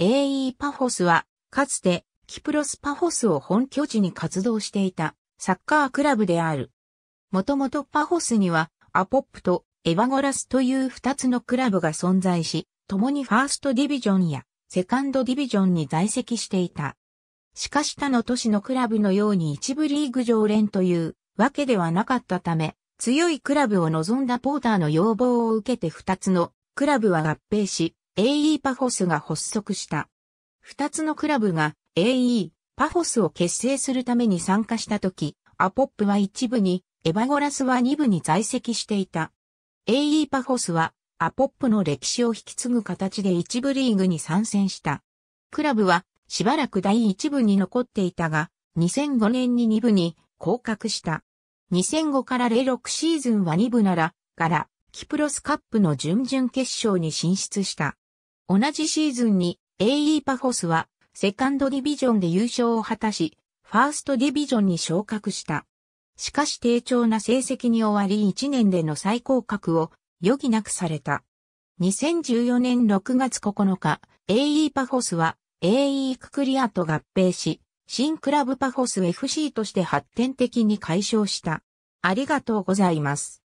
AE パフォスは、かつて、キプロスパフォスを本拠地に活動していた、サッカークラブである。もともとパフォスには、アポップとエヴァゴラスという二つのクラブが存在し、共にファーストディビジョンやセカンドディビジョンに在籍していた。しかし他の都市のクラブのように一部リーグ常連というわけではなかったため、強いクラブを望んだポーターの要望を受けて二つのクラブは合併し、AE パフォスが発足した。二つのクラブが AE パフォスを結成するために参加したとき、アポップは一部に、エヴァゴラスは二部に在籍していた。AE パフォスはアポップの歴史を引き継ぐ形で一部リーグに参戦した。クラブはしばらく第一部に残っていたが、2005年に二部に降格した。2005から06シーズンは二部なら、から、キプロスカップの準々決勝に進出した。同じシーズンに AE パフォスはセカンドディビジョンで優勝を果たし、ファーストディビジョンに昇格した。しかし低調な成績に終わり1年での最高格を余儀なくされた。2014年6月9日、AE パフォスは AE ククリアと合併し、新クラブパフォス FC として発展的に解消した。ありがとうございます。